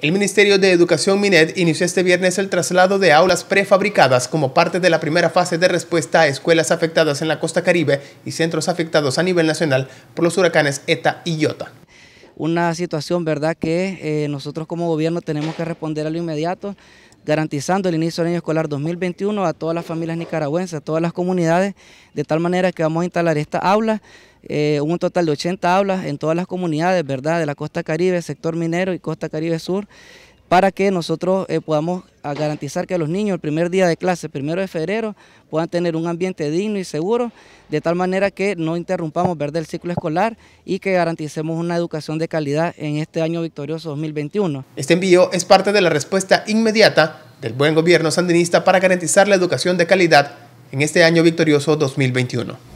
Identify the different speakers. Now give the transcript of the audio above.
Speaker 1: El Ministerio de Educación MINED inició este viernes el traslado de aulas prefabricadas como parte de la primera fase de respuesta a escuelas afectadas en la costa caribe y centros afectados a nivel nacional por los huracanes ETA y IOTA.
Speaker 2: Una situación, ¿verdad?, que eh, nosotros como gobierno tenemos que responder a lo inmediato garantizando el inicio del año escolar 2021 a todas las familias nicaragüenses, a todas las comunidades, de tal manera que vamos a instalar esta aula, eh, un total de 80 aulas en todas las comunidades, ¿verdad?, de la costa caribe, sector minero y costa caribe sur, para que nosotros eh, podamos ah, garantizar que los niños el primer día de clase, primero de febrero, puedan tener un ambiente digno y seguro, de tal manera que no interrumpamos verde el ciclo escolar y que garanticemos una educación de calidad en este año victorioso 2021.
Speaker 1: Este envío es parte de la respuesta inmediata del buen gobierno sandinista para garantizar la educación de calidad en este año victorioso 2021.